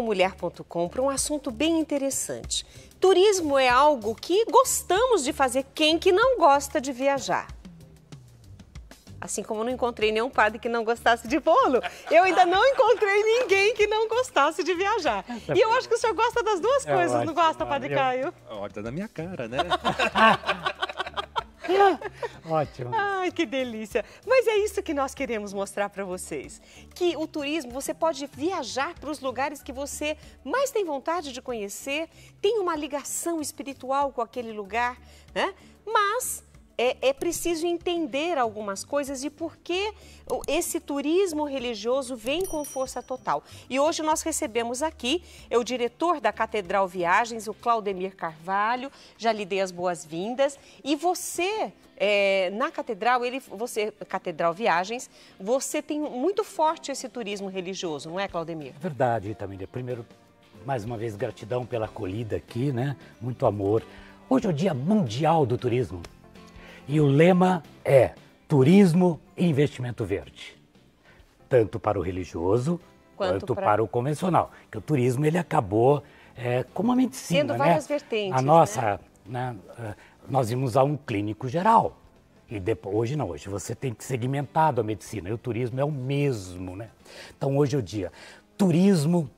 mulher.com para um assunto bem interessante. Turismo é algo que gostamos de fazer, quem que não gosta de viajar? Assim como não encontrei nenhum padre que não gostasse de bolo, eu ainda não encontrei ninguém que não gostasse de viajar. E eu acho que o senhor gosta das duas é coisas, ótimo, não gosta, é padre Caio? Olha, da tá na minha cara, né? Ótimo. Ai, que delícia. Mas é isso que nós queremos mostrar para vocês. Que o turismo, você pode viajar para os lugares que você mais tem vontade de conhecer, tem uma ligação espiritual com aquele lugar, né? Mas é, é, preciso entender algumas coisas e por que esse turismo religioso vem com força total. E hoje nós recebemos aqui é o diretor da Catedral Viagens, o Claudemir Carvalho. Já lhe dei as boas-vindas. E você, é, na Catedral, ele, você, Catedral Viagens, você tem muito forte esse turismo religioso, não é, Claudemir? Verdade, também. Primeiro, mais uma vez, gratidão pela acolhida aqui, né? Muito amor. Hoje é o Dia Mundial do Turismo. E o lema é turismo e investimento verde, tanto para o religioso quanto, quanto para o convencional. Que o turismo ele acabou é, como a medicina, Tendo né? várias né? vertentes. A nossa, né? Né? É, nós vimos a um clínico geral. E depois, hoje não, hoje você tem que segmentado a medicina. E o turismo é o mesmo, né? Então hoje o dia, turismo,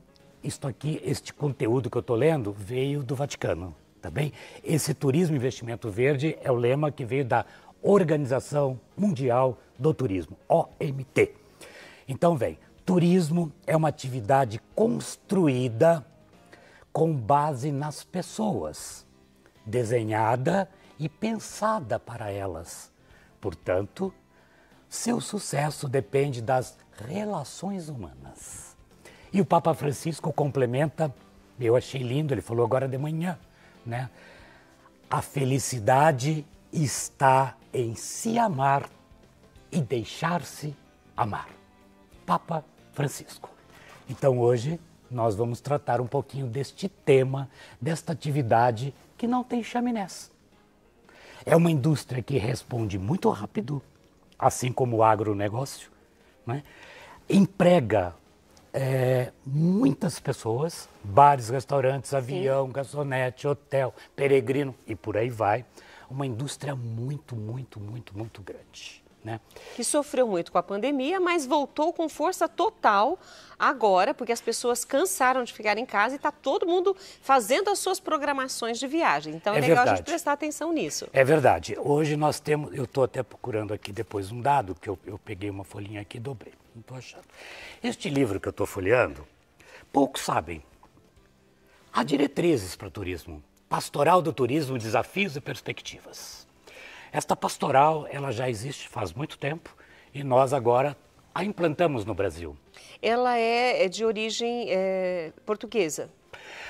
isto aqui, este conteúdo que eu estou lendo, veio do Vaticano também. Esse turismo investimento verde é o lema que veio da Organização Mundial do Turismo, OMT. Então, vem, turismo é uma atividade construída com base nas pessoas, desenhada e pensada para elas. Portanto, seu sucesso depende das relações humanas. E o Papa Francisco complementa, eu achei lindo, ele falou agora de manhã né? A felicidade está em se amar e deixar-se amar. Papa Francisco. Então hoje nós vamos tratar um pouquinho deste tema, desta atividade que não tem chaminés. É uma indústria que responde muito rápido, assim como o agronegócio, né? emprega é, muitas pessoas, bares, restaurantes, avião, Sim. garçonete, hotel, peregrino e por aí vai. Uma indústria muito, muito, muito, muito grande. Né? Que sofreu muito com a pandemia, mas voltou com força total agora, porque as pessoas cansaram de ficar em casa e está todo mundo fazendo as suas programações de viagem. Então é, é legal verdade. a gente prestar atenção nisso. É verdade. Hoje nós temos, eu estou até procurando aqui depois um dado, que eu, eu peguei uma folhinha aqui e dobrei. Não estou achando. Este livro que eu estou folheando, poucos sabem. Há diretrizes para turismo. Pastoral do Turismo, Desafios e Perspectivas. Esta pastoral, ela já existe faz muito tempo e nós agora a implantamos no Brasil. Ela é, é de origem é, portuguesa?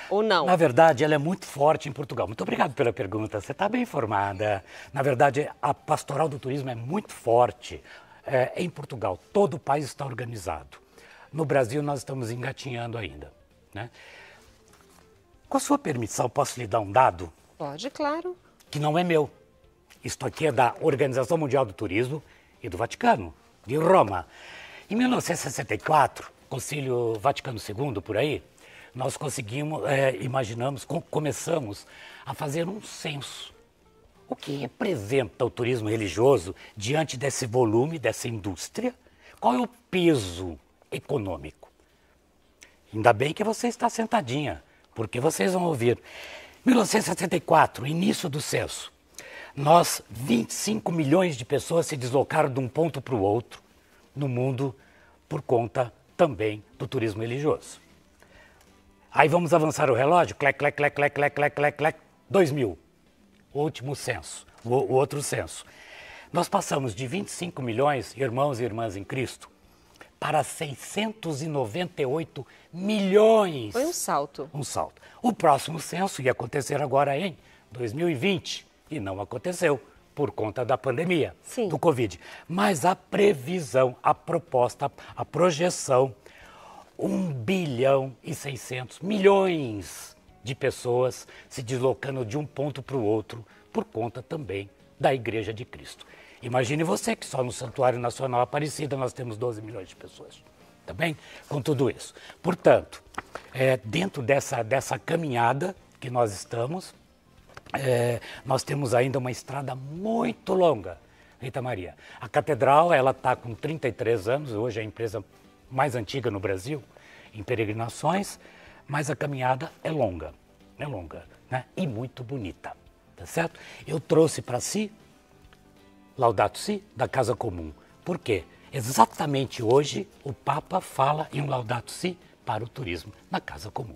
Ou não? Na verdade, ela é muito forte em Portugal. Muito obrigado pela pergunta, você está bem informada. Na verdade, a pastoral do turismo é muito forte é, em Portugal. Todo o país está organizado. No Brasil, nós estamos engatinhando ainda. Né? Com a sua permissão, posso lhe dar um dado? Pode, claro. Que não é meu. Isto aqui é da Organização Mundial do Turismo e do Vaticano, de Roma. Em 1964, Concílio Vaticano II, por aí, nós conseguimos, é, imaginamos, começamos a fazer um censo. O que representa o turismo religioso diante desse volume, dessa indústria? Qual é o peso econômico? Ainda bem que você está sentadinha, porque vocês vão ouvir. 1964, início do censo. Nós, 25 milhões de pessoas se deslocaram de um ponto para o outro no mundo por conta também do turismo religioso. Aí vamos avançar o relógio, clec, clec, clec, clec, clec, clec, clec, clec, 2000, o último censo, o, o outro censo. Nós passamos de 25 milhões, irmãos e irmãs em Cristo, para 698 milhões. Foi um salto. Um salto. O próximo censo ia acontecer agora em 2020. E não aconteceu por conta da pandemia Sim. do Covid. Mas a previsão, a proposta, a projeção, 1 bilhão e 600 milhões de pessoas se deslocando de um ponto para o outro por conta também da Igreja de Cristo. Imagine você que só no Santuário Nacional Aparecida nós temos 12 milhões de pessoas. Tá bem? Com tudo isso. Portanto, é, dentro dessa, dessa caminhada que nós estamos, é, nós temos ainda uma estrada muito longa, Rita Maria. A catedral ela está com 33 anos, hoje é a empresa mais antiga no Brasil em peregrinações, mas a caminhada é longa, é longa, né? E muito bonita, tá certo? Eu trouxe para si Laudato Si da Casa Comum. Por quê? Exatamente hoje o Papa fala em um Laudato Si para o turismo na Casa Comum.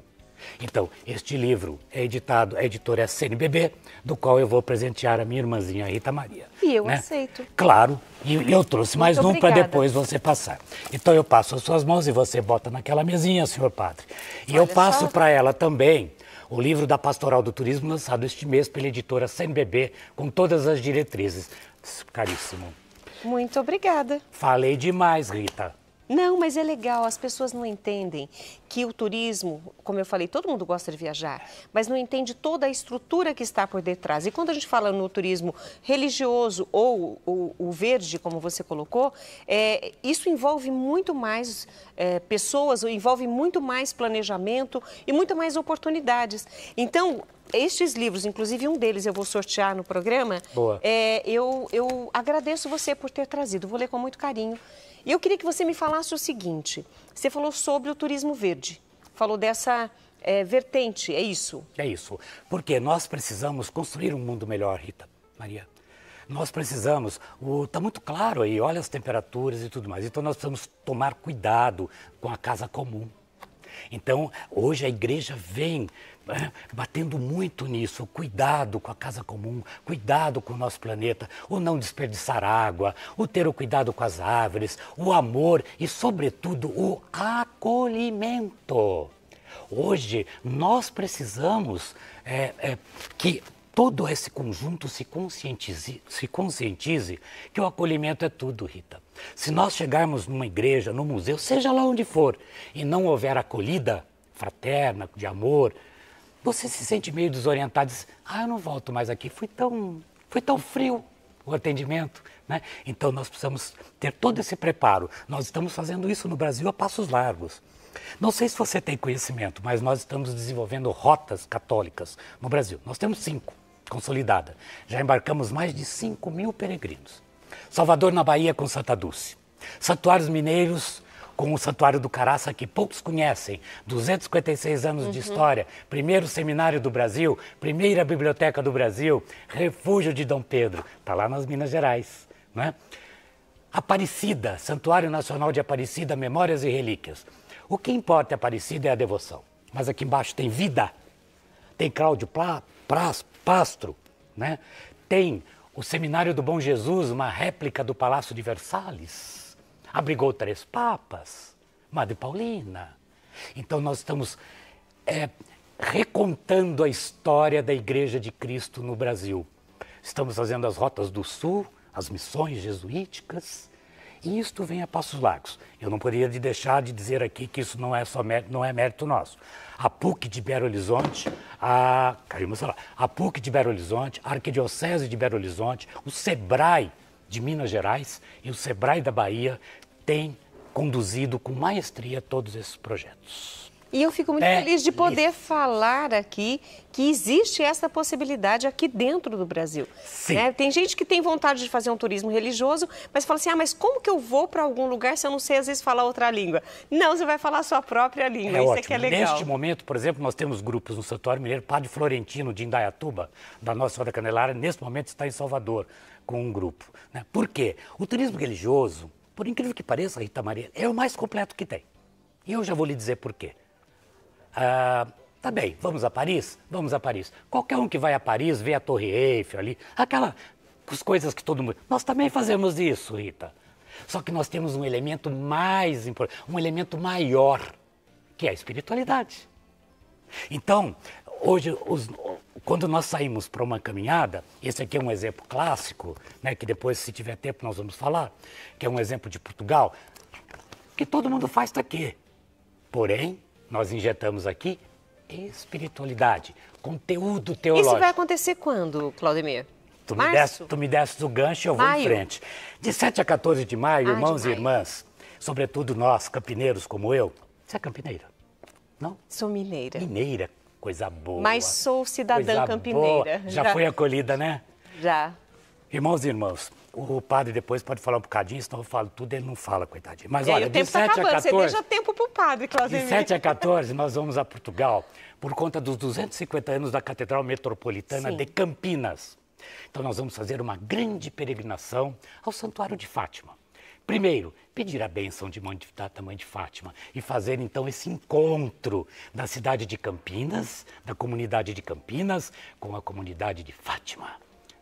Então, este livro é editado, a editora é a CNBB, do qual eu vou presentear a minha irmãzinha Rita Maria. E eu né? aceito. Claro, e eu trouxe mais Muito um para depois você passar. Então eu passo as suas mãos e você bota naquela mesinha, senhor padre. E Olha eu passo para ela também o livro da Pastoral do Turismo, lançado este mês pela editora CNBB, com todas as diretrizes. Caríssimo. Muito obrigada. Falei demais, Rita. Não, mas é legal, as pessoas não entendem que o turismo, como eu falei, todo mundo gosta de viajar, mas não entende toda a estrutura que está por detrás. E quando a gente fala no turismo religioso ou o, o verde, como você colocou, é, isso envolve muito mais é, pessoas, envolve muito mais planejamento e muito mais oportunidades. Então, estes livros, inclusive um deles eu vou sortear no programa, Boa. É, eu, eu agradeço você por ter trazido, vou ler com muito carinho. E eu queria que você me falasse o seguinte: você falou sobre o turismo verde, falou dessa é, vertente, é isso? É isso. Porque nós precisamos construir um mundo melhor, Rita, Maria. Nós precisamos, está muito claro aí, olha as temperaturas e tudo mais. Então nós precisamos tomar cuidado com a casa comum. Então, hoje a igreja vem é, batendo muito nisso, cuidado com a casa comum, cuidado com o nosso planeta, o não desperdiçar água, o ter o cuidado com as árvores, o amor e, sobretudo, o acolhimento. Hoje nós precisamos é, é, que todo esse conjunto se conscientize, se conscientize que o acolhimento é tudo, Rita. Se nós chegarmos numa igreja, num museu, seja lá onde for, e não houver acolhida fraterna, de amor, você se sente meio desorientado, diz, ah, eu não volto mais aqui, foi tão, foi tão frio o atendimento, né? Então nós precisamos ter todo esse preparo. Nós estamos fazendo isso no Brasil a passos largos. Não sei se você tem conhecimento, mas nós estamos desenvolvendo rotas católicas no Brasil. Nós temos cinco consolidada. Já embarcamos mais de 5 mil peregrinos. Salvador na Bahia com Santa Dulce. Santuários mineiros com o Santuário do Caraça, que poucos conhecem. 256 anos uhum. de história, primeiro seminário do Brasil, primeira biblioteca do Brasil, refúgio de Dom Pedro. Está lá nas Minas Gerais. Né? Aparecida, Santuário Nacional de Aparecida, Memórias e Relíquias. O que importa, é Aparecida, é a devoção. Mas aqui embaixo tem vida, tem Cláudio Pla, Pras, Pastro, né? tem o Seminário do Bom Jesus, uma réplica do Palácio de Versalhes, abrigou três papas, Madre Paulina. Então nós estamos é, recontando a história da Igreja de Cristo no Brasil. Estamos fazendo as rotas do Sul, as missões jesuíticas, e isto vem a passos largos. Eu não poderia deixar de dizer aqui que isso não é, só mérito, não é mérito nosso. A PUC de Belo Horizonte, a, caiu celular, a PUC de Belo Horizonte, a Arquidiocese de Belo Horizonte, o SEBRAE de Minas Gerais e o SEBRAE da Bahia têm conduzido com maestria todos esses projetos. E eu fico muito é feliz de poder falar aqui que existe essa possibilidade aqui dentro do Brasil. Né? Tem gente que tem vontade de fazer um turismo religioso, mas fala assim: ah, mas como que eu vou para algum lugar se eu não sei, às vezes, falar outra língua? Não, você vai falar a sua própria língua. É isso é ótimo. é que é legal. Neste momento, por exemplo, nós temos grupos no Santuário Mineiro, Padre Florentino de Indaiatuba, da Nossa Senhora Canelária, neste momento está em Salvador com um grupo. Né? Por quê? O turismo religioso, por incrível que pareça, Rita Maria, é o mais completo que tem. E eu já vou lhe dizer por quê. Ah, tá bem, vamos a Paris? Vamos a Paris. Qualquer um que vai a Paris vê a Torre Eiffel ali, aquela as coisas que todo mundo. Nós também fazemos isso, Rita. Só que nós temos um elemento mais importante, um elemento maior, que é a espiritualidade. Então, hoje, os, quando nós saímos para uma caminhada, esse aqui é um exemplo clássico, né, que depois, se tiver tempo, nós vamos falar, que é um exemplo de Portugal, que todo mundo faz está aqui. Porém, nós injetamos aqui espiritualidade, conteúdo teológico. Isso vai acontecer quando, Claudemir? Tu me, desce, tu me desce o gancho e eu maio. vou em frente. De 7 a 14 de maio, ah, irmãos de maio. e irmãs, sobretudo nós, campineiros como eu. Você é campineira? Não? Sou mineira. Mineira, coisa boa. Mas sou cidadã campineira. Já, Já, foi acolhida, né? Já. Irmãos e irmãs, o padre depois pode falar um bocadinho, senão eu falo tudo, ele não fala, coitadinho. Mas e olha, aí, o tempo de 7 tá acabando, a 14, você deixa tempo para o padre, Cláudio. De 7 a 14, nós vamos a Portugal por conta dos 250 anos da Catedral Metropolitana Sim. de Campinas. Então nós vamos fazer uma grande peregrinação ao Santuário de Fátima. Primeiro, pedir a bênção de mãe da mãe de Fátima e fazer então esse encontro da cidade de Campinas, da comunidade de Campinas, com a comunidade de Fátima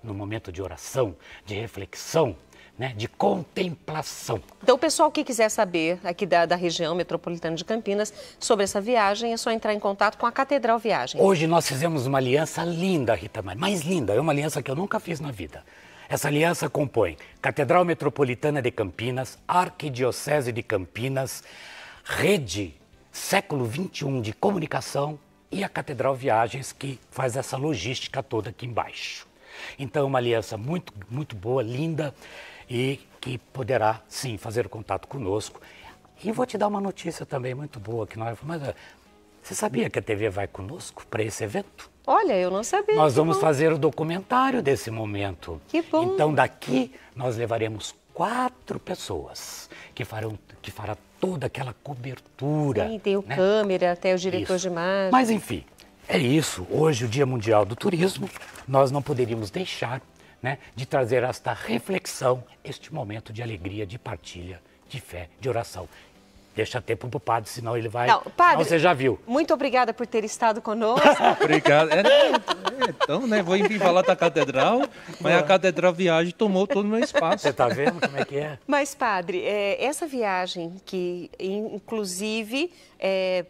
no momento de oração, de reflexão, né, de contemplação. Então, o pessoal que quiser saber aqui da, da, região metropolitana de Campinas sobre essa viagem, é só entrar em contato com a Catedral Viagem. Hoje nós fizemos uma aliança linda, Rita Maria, mais linda, é uma aliança que eu nunca fiz na vida. Essa aliança compõe Catedral Metropolitana de Campinas, Arquidiocese de Campinas, Rede Século XXI de Comunicação e a Catedral Viagens, que faz essa logística toda aqui embaixo. Então, é uma aliança muito, muito boa, linda e que poderá, sim, fazer contato conosco. E vou te dar uma notícia também muito boa que nós. É, mas, eh, você sabia que a TV vai conosco para esse evento? Olha, eu não sabia. Nós vamos bom. fazer o documentário desse momento. Que bom. Então, daqui nós levaremos quatro pessoas que farão que fará toda aquela cobertura. Sim, tem o né? câmera, até o diretor de imagem. Mas enfim, é isso. Hoje, o Dia Mundial do Turismo, nós não poderíamos deixar né, de trazer esta reflexão, este momento de alegria, de partilha, de fé, de oração. Deixa tempo o padre, senão ele vai. Não, padre, você já viu. Muito obrigada por ter estado conosco. Obrigado. É, é, então, né? Vou vir para da catedral, mas a catedral viagem tomou todo o meu espaço. Você está vendo como é que é? Mas, padre, é, essa viagem que, inclusive, é,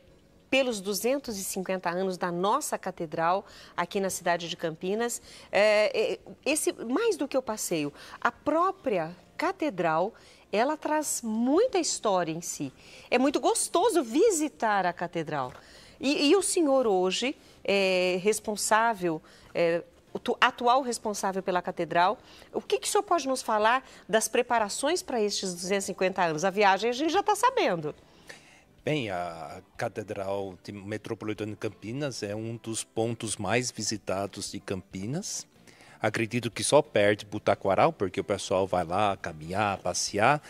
pelos 250 anos da nossa catedral aqui na cidade de Campinas. É, é, esse mais do que o passeio, a própria catedral ela traz muita história em si. É muito gostoso visitar a catedral. E, e o senhor hoje é responsável é, o atual responsável pela catedral. O que, que o senhor pode nos falar das preparações para estes 250 anos? A viagem a gente já está sabendo. Bem, a Catedral Metropolitana de Campinas é um dos pontos mais visitados de Campinas. Acredito que só perde Butaquaral, porque o pessoal vai lá caminhar, passear,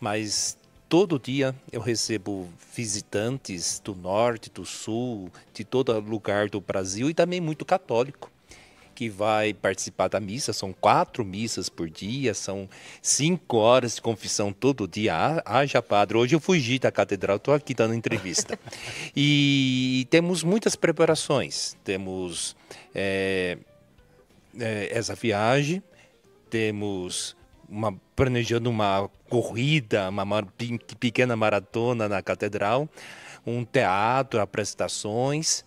mas todo dia eu recebo visitantes do norte, do sul, de todo lugar do Brasil e também muito católico que vai participar da missa. São quatro missas por dia, são cinco horas de confissão todo dia. Ah, haja padre. Hoje eu fugi da catedral, estou aqui dando entrevista. e temos muitas preparações. Temos é, é, essa viagem, temos uma, planejando uma corrida, uma mar, pequena maratona na catedral, um teatro, apresentações.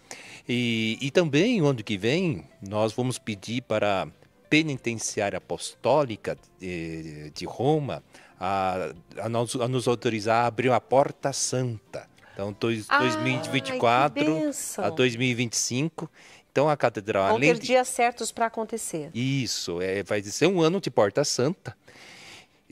E, e também, ano que vem, nós vamos pedir para a Penitenciária Apostólica de, de Roma a, a, nos, a nos autorizar a abrir uma porta santa. Então, dois, ah, 2024 a 2025. Então, a catedral. Vão além ter de... dias certos para acontecer. Isso, é, vai ser um ano de Porta Santa.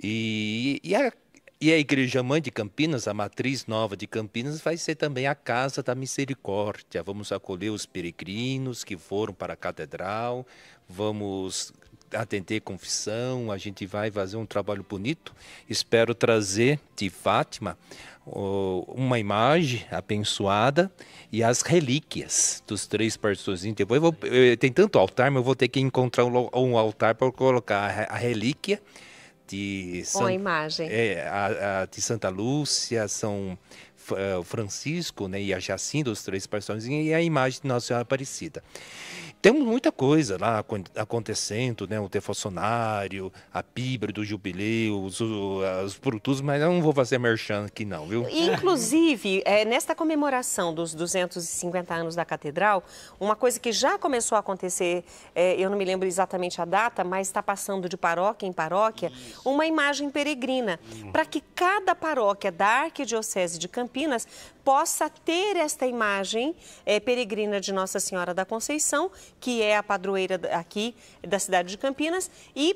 E, e, a, e a Igreja Mãe de Campinas, a matriz nova de Campinas, vai ser também a Casa da Misericórdia. Vamos acolher os peregrinos que foram para a catedral, vamos atender confissão, a gente vai fazer um trabalho bonito. Espero trazer de Fátima uma imagem abençoada e as relíquias dos três pastores. Depois vou, eh, tem tanto altar, mas eu vou ter que encontrar um, altar para colocar a relíquia de São imagem. É, a, a, de Santa Lúcia, São eh, Francisco né, e a Jacinta, os três personagens, e a imagem de Nossa Senhora Aparecida. Temos muita coisa lá acontecendo, né? O defuncionário, a pibra do jubileu, os, os brutus, mas eu não vou fazer merchan aqui não, viu? Inclusive, é, nesta comemoração dos 250 anos da Catedral, uma coisa que já começou a acontecer, é, eu não me lembro exatamente a data, mas está passando de paróquia em paróquia, Isso. uma imagem peregrina, hum. para que cada paróquia da Arquidiocese de Campinas possa ter esta imagem é, peregrina de Nossa Senhora da Conceição, que é a padroeira aqui da cidade de Campinas, e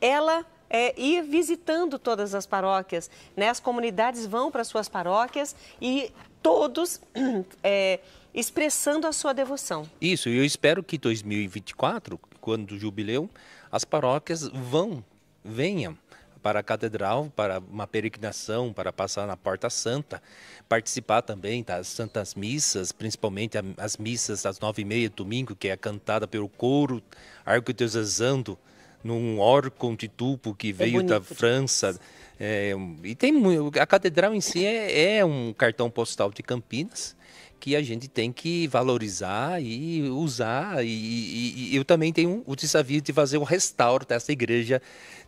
ela é, ir visitando todas as paróquias. Né? As comunidades vão para suas paróquias e todos é, expressando a sua devoção. Isso, e eu espero que 2024, quando o jubileu, as paróquias vão, venham para a catedral, para uma peregrinação, para passar na Porta Santa, participar também das Santas Missas, principalmente as missas às nove e meia domingo, que é cantada pelo coro arquidiocesano, num órgão de tubo que é veio é da França. É, e tem a catedral em si é, é um cartão postal de Campinas que a gente tem que valorizar e usar. E, e, e eu também tenho o desafio de fazer um restauro dessa igreja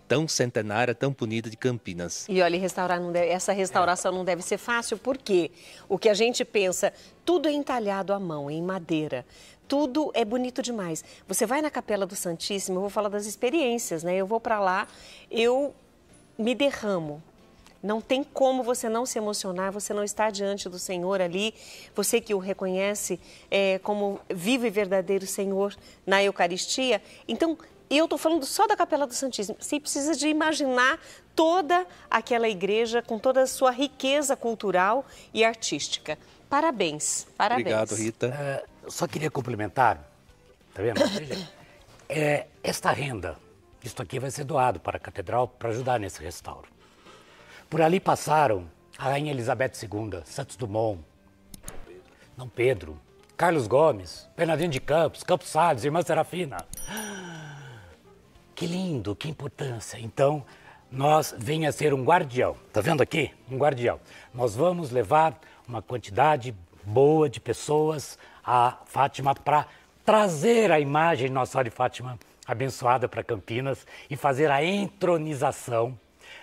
tão centenária, tão bonita de Campinas. E olha, restaurar não deve, essa restauração é. não deve ser fácil, porque o que a gente pensa, tudo é entalhado à mão, em madeira. Tudo é bonito demais. Você vai na Capela do Santíssimo, eu vou falar das experiências, né? Eu vou para lá, eu me derramo não tem como você não se emocionar, você não está diante do Senhor ali, você que o reconhece é, como vivo e verdadeiro Senhor na Eucaristia. Então, eu estou falando só da Capela do Santíssimo. Você precisa de imaginar toda aquela igreja com toda a sua riqueza cultural e artística. Parabéns, parabéns. Obrigado, Rita. Ah, só queria complementar, tá vendo? é, esta renda, isso aqui vai ser doado para a catedral para ajudar nesse restauro. Por ali passaram a Rainha Elizabeth II, Santos Dumont, não Pedro, Carlos Gomes, Bernardino de Campos, Campos Salles, Irmã Serafina. Que lindo, que importância. Então, nós venha ser um guardião. Tá vendo aqui? Um guardião. Nós vamos levar uma quantidade boa de pessoas a Fátima para trazer a imagem Nossa Senhora de Fátima abençoada para Campinas e fazer a entronização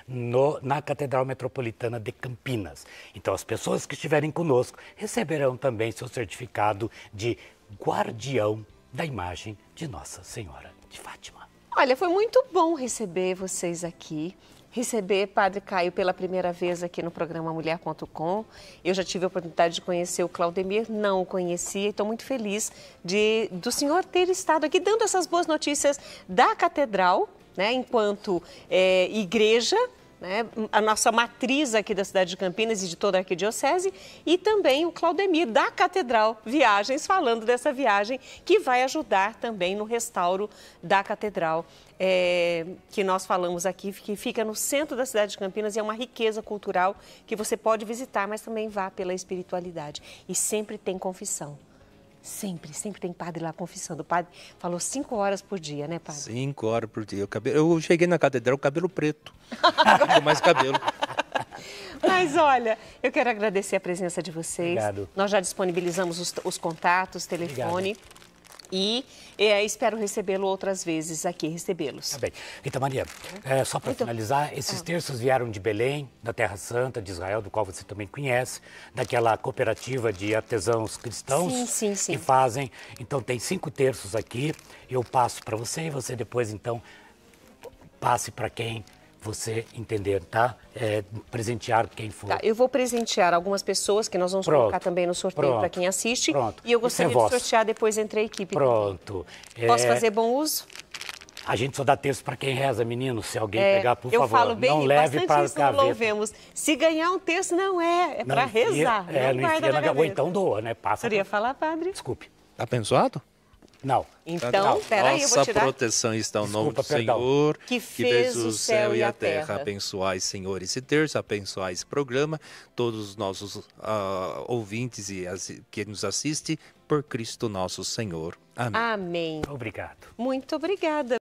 no, na Catedral Metropolitana de Campinas. Então, as pessoas que estiverem conosco receberão também seu certificado de guardião da imagem de Nossa Senhora de Fátima. Olha, foi muito bom receber vocês aqui receber Padre Caio pela primeira vez aqui no programa Mulher.com. Eu já tive a oportunidade de conhecer o Claudemir, não o conhecia, e estou muito feliz de do senhor ter estado aqui dando essas boas notícias da catedral, né, enquanto é, igreja né, a nossa matriz aqui da cidade de Campinas e de toda a arquidiocese, e também o Claudemir da Catedral Viagens, falando dessa viagem que vai ajudar também no restauro da Catedral é, que nós falamos aqui, que fica no centro da cidade de Campinas e é uma riqueza cultural que você pode visitar, mas também vá pela espiritualidade. E sempre tem confissão. Sempre, sempre tem padre lá confessando. O padre falou cinco horas por dia, né, padre? Cinco horas por dia. Eu, cabelo, eu cheguei na catedral, cabelo preto. com mais cabelo. Mas olha, eu quero agradecer a presença de vocês. Obrigado. Nós já disponibilizamos os, os contatos, telefone. Obrigado. E é, espero recebê-lo outras vezes aqui, recebê-los. Tá bem. Rita Maria, é, só para então, finalizar, esses ah. terços vieram de Belém, da Terra Santa, de Israel, do qual você também conhece, daquela cooperativa de artesãos cristãos sim, sim, sim. que fazem. Então, tem cinco terços aqui, eu passo para você e você depois, então, passe para quem você entender, tá? É, presentear quem for. Tá, eu vou presentear algumas pessoas que nós vamos Pronto. colocar também no sorteio para quem assiste. Pronto. E eu gostaria de sortear depois entre a equipe. Pronto. É, Posso fazer bom uso? A gente só dá texto para quem reza, menino. Se alguém é, pegar, por eu favor, falo bem, não leve para isso a gaveta. louvemos. Se ganhar um texto, não é. É para rezar. É, não, não guarda na gaveta. Ou então doa, né? Passa. Queria pra... falar, padre. Desculpe. Tá abençoado? Não. Então, peraí, eu vou tirar. Nossa proteção está o nome do perdão. Senhor, que fez, que fez o céu e a terra. terra. Abençoai, Senhor, esse terço, abençoai esse programa, todos os nossos uh, ah, ouvintes e as, que nos assiste, por Cristo nosso Senhor. Amém. Amém. Obrigado. Muito obrigada.